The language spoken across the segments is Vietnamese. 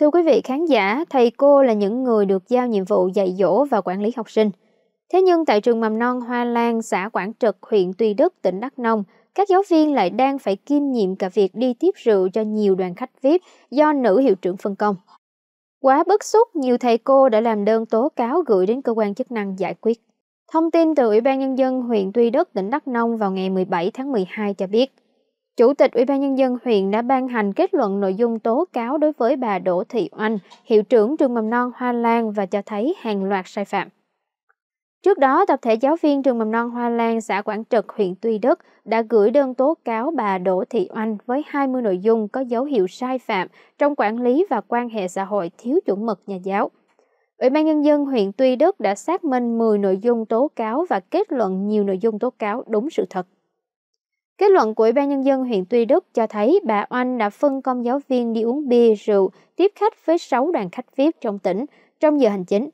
Thưa quý vị khán giả, thầy cô là những người được giao nhiệm vụ dạy dỗ và quản lý học sinh. Thế nhưng tại trường mầm non Hoa Lan, xã Quảng Trực, huyện Tuy Đức, tỉnh Đắk Nông, các giáo viên lại đang phải kiêm nhiệm cả việc đi tiếp rượu cho nhiều đoàn khách VIP do nữ hiệu trưởng phân công. Quá bức xúc, nhiều thầy cô đã làm đơn tố cáo gửi đến cơ quan chức năng giải quyết. Thông tin từ Ủy ban Nhân dân huyện Tuy Đức, tỉnh Đắk Nông vào ngày 17 tháng 12 cho biết, Chủ tịch Ủy ban nhân dân huyện đã ban hành kết luận nội dung tố cáo đối với bà Đỗ Thị Oanh, hiệu trưởng trường mầm non Hoa Lan và cho thấy hàng loạt sai phạm. Trước đó, tập thể giáo viên trường mầm non Hoa Lan xã Quảng Trực, huyện Tuy Đức đã gửi đơn tố cáo bà Đỗ Thị Oanh với 20 nội dung có dấu hiệu sai phạm trong quản lý và quan hệ xã hội thiếu chuẩn mực nhà giáo. Ủy ban Nhân dân huyện Tuy Đức đã xác minh 10 nội dung tố cáo và kết luận nhiều nội dung tố cáo đúng sự thật. Kết luận của Ủy ban Nhân dân huyện Tuy Đức cho thấy bà Oanh đã phân công giáo viên đi uống bia, rượu, tiếp khách với 6 đoàn khách VIP trong tỉnh trong giờ hành chính.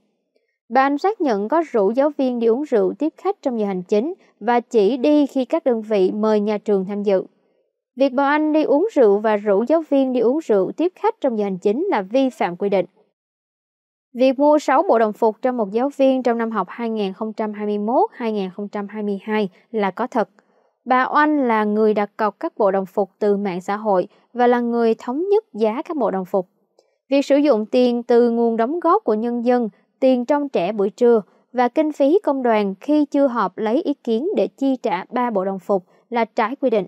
Bà Anh xác nhận có rủ giáo viên đi uống rượu tiếp khách trong giờ hành chính và chỉ đi khi các đơn vị mời nhà trường tham dự. Việc bà Anh đi uống rượu và rủ giáo viên đi uống rượu tiếp khách trong giờ hành chính là vi phạm quy định. Việc mua 6 bộ đồng phục cho một giáo viên trong năm học 2021-2022 là có thật. Bà Oanh là người đặt cọc các bộ đồng phục từ mạng xã hội và là người thống nhất giá các bộ đồng phục. Việc sử dụng tiền từ nguồn đóng góp của nhân dân, tiền trong trẻ buổi trưa và kinh phí công đoàn khi chưa họp lấy ý kiến để chi trả ba bộ đồng phục là trái quy định.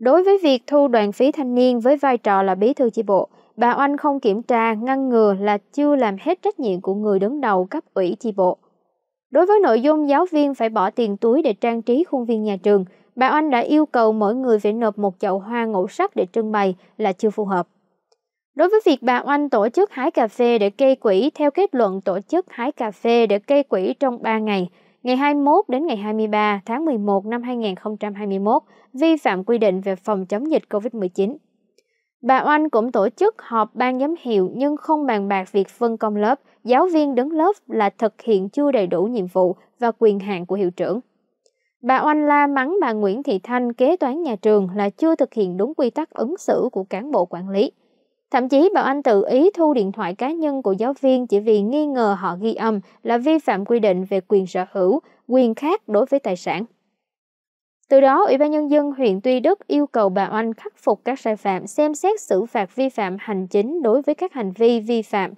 Đối với việc thu đoàn phí thanh niên với vai trò là bí thư chi bộ, bà Oanh không kiểm tra, ngăn ngừa là chưa làm hết trách nhiệm của người đứng đầu cấp ủy chi bộ. Đối với nội dung giáo viên phải bỏ tiền túi để trang trí khuôn viên nhà trường, bà Oanh đã yêu cầu mỗi người phải nộp một chậu hoa ngũ sắc để trưng bày là chưa phù hợp. Đối với việc bà Oanh tổ chức hái cà phê để gây quỹ theo kết luận tổ chức hái cà phê để gây quỹ trong 3 ngày, ngày 21 đến ngày 23 tháng 11 năm 2021, vi phạm quy định về phòng chống dịch COVID-19. Bà Oanh cũng tổ chức họp ban giám hiệu nhưng không bàn bạc việc phân công lớp, giáo viên đứng lớp là thực hiện chưa đầy đủ nhiệm vụ và quyền hạn của hiệu trưởng. Bà Oanh la mắng bà Nguyễn Thị Thanh kế toán nhà trường là chưa thực hiện đúng quy tắc ứng xử của cán bộ quản lý. Thậm chí bà Oanh tự ý thu điện thoại cá nhân của giáo viên chỉ vì nghi ngờ họ ghi âm là vi phạm quy định về quyền sở hữu, quyền khác đối với tài sản từ đó ủy ban nhân dân huyện tuy đức yêu cầu bà oanh khắc phục các sai phạm xem xét xử phạt vi phạm hành chính đối với các hành vi vi phạm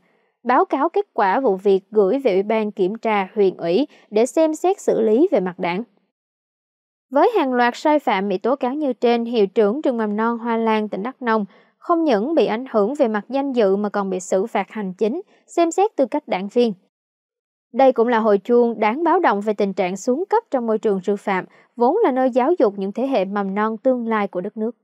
báo cáo kết quả vụ việc gửi về ủy ban kiểm tra huyện ủy để xem xét xử lý về mặt đảng với hàng loạt sai phạm bị tố cáo như trên, hiệu trưởng trường mầm non Hoa Lan tỉnh Đắk Nông không những bị ảnh hưởng về mặt danh dự mà còn bị xử phạt hành chính, xem xét tư cách đảng viên. Đây cũng là hồi chuông đáng báo động về tình trạng xuống cấp trong môi trường sư phạm, vốn là nơi giáo dục những thế hệ mầm non tương lai của đất nước.